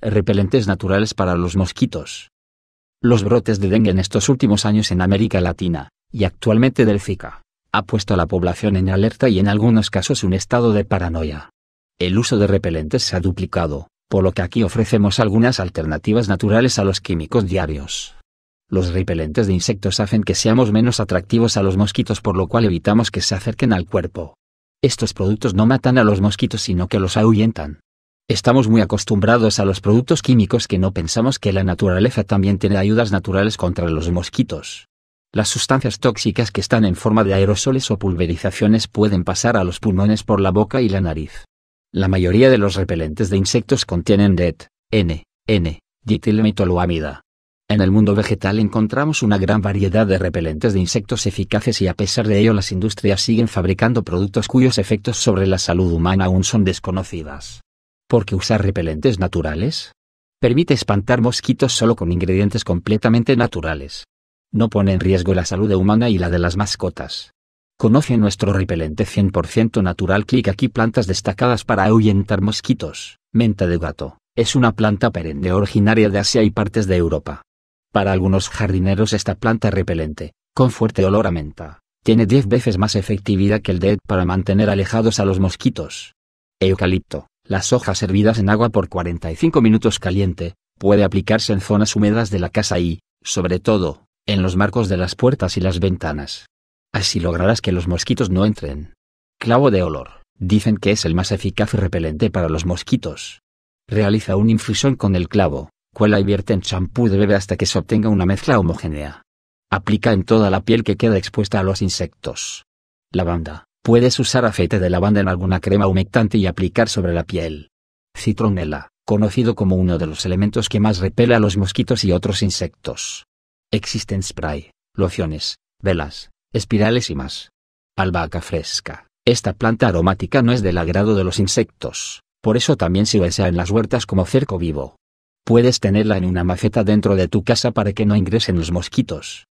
repelentes naturales para los mosquitos. Los brotes de dengue en estos últimos años en América Latina, y actualmente del Zika, ha puesto a la población en alerta y en algunos casos un estado de paranoia. El uso de repelentes se ha duplicado, por lo que aquí ofrecemos algunas alternativas naturales a los químicos diarios. Los repelentes de insectos hacen que seamos menos atractivos a los mosquitos por lo cual evitamos que se acerquen al cuerpo. Estos productos no matan a los mosquitos sino que los ahuyentan. Estamos muy acostumbrados a los productos químicos que no pensamos que la naturaleza también tiene ayudas naturales contra los mosquitos. Las sustancias tóxicas que están en forma de aerosoles o pulverizaciones pueden pasar a los pulmones por la boca y la nariz. La mayoría de los repelentes de insectos contienen DET, N, N, dietilmetoloamida. En el mundo vegetal encontramos una gran variedad de repelentes de insectos eficaces y a pesar de ello las industrias siguen fabricando productos cuyos efectos sobre la salud humana aún son desconocidas. ¿Por qué usar repelentes naturales permite espantar mosquitos solo con ingredientes completamente naturales. No pone en riesgo la salud humana y la de las mascotas. Conoce nuestro repelente 100% natural. Clic aquí plantas destacadas para ahuyentar mosquitos. Menta de gato. Es una planta perenne originaria de Asia y partes de Europa. Para algunos jardineros esta planta repelente, con fuerte olor a menta, tiene 10 veces más efectividad que el Ed para mantener alejados a los mosquitos. Eucalipto. Las hojas hervidas en agua por 45 minutos caliente, puede aplicarse en zonas húmedas de la casa y, sobre todo, en los marcos de las puertas y las ventanas. Así lograrás que los mosquitos no entren. Clavo de olor. Dicen que es el más eficaz y repelente para los mosquitos. Realiza una infusión con el clavo, cuela y vierte en champú de bebé hasta que se obtenga una mezcla homogénea. Aplica en toda la piel que queda expuesta a los insectos. Lavanda. Puedes usar aceite de lavanda en alguna crema humectante y aplicar sobre la piel. Citronela, conocido como uno de los elementos que más repele a los mosquitos y otros insectos. Existen spray, lociones, velas, espirales y más. Albahaca fresca. Esta planta aromática no es del agrado de los insectos, por eso también se usa en las huertas como cerco vivo. Puedes tenerla en una maceta dentro de tu casa para que no ingresen los mosquitos.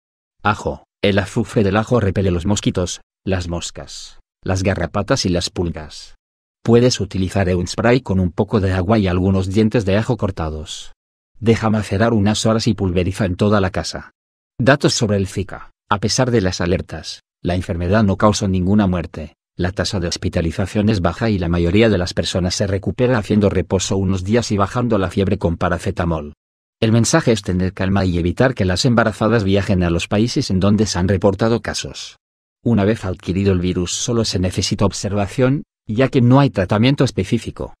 Ajo. El azufre del ajo repele los mosquitos, las moscas, las garrapatas y las pulgas. Puedes utilizar un spray con un poco de agua y algunos dientes de ajo cortados. Deja macerar unas horas y pulveriza en toda la casa. Datos sobre el Zika. A pesar de las alertas, la enfermedad no causó ninguna muerte, la tasa de hospitalización es baja y la mayoría de las personas se recupera haciendo reposo unos días y bajando la fiebre con paracetamol. El mensaje es tener calma y evitar que las embarazadas viajen a los países en donde se han reportado casos. Una vez adquirido el virus solo se necesita observación, ya que no hay tratamiento específico.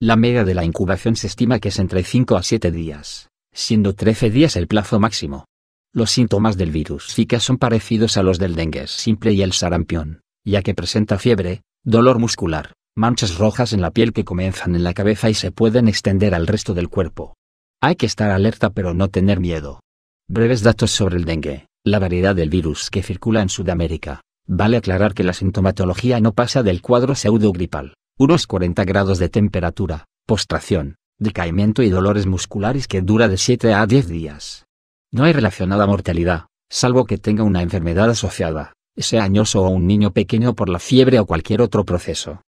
La media de la incubación se estima que es entre 5 a 7 días, siendo 13 días el plazo máximo. Los síntomas del virus Zika son parecidos a los del dengue simple y el sarampión, ya que presenta fiebre, dolor muscular, manchas rojas en la piel que comienzan en la cabeza y se pueden extender al resto del cuerpo. Hay que estar alerta pero no tener miedo. Breves datos sobre el dengue, la variedad del virus que circula en Sudamérica. Vale aclarar que la sintomatología no pasa del cuadro pseudogripal, unos 40 grados de temperatura, postración, decaimiento y dolores musculares que dura de 7 a 10 días. No hay relacionada mortalidad, salvo que tenga una enfermedad asociada, sea añoso o un niño pequeño por la fiebre o cualquier otro proceso.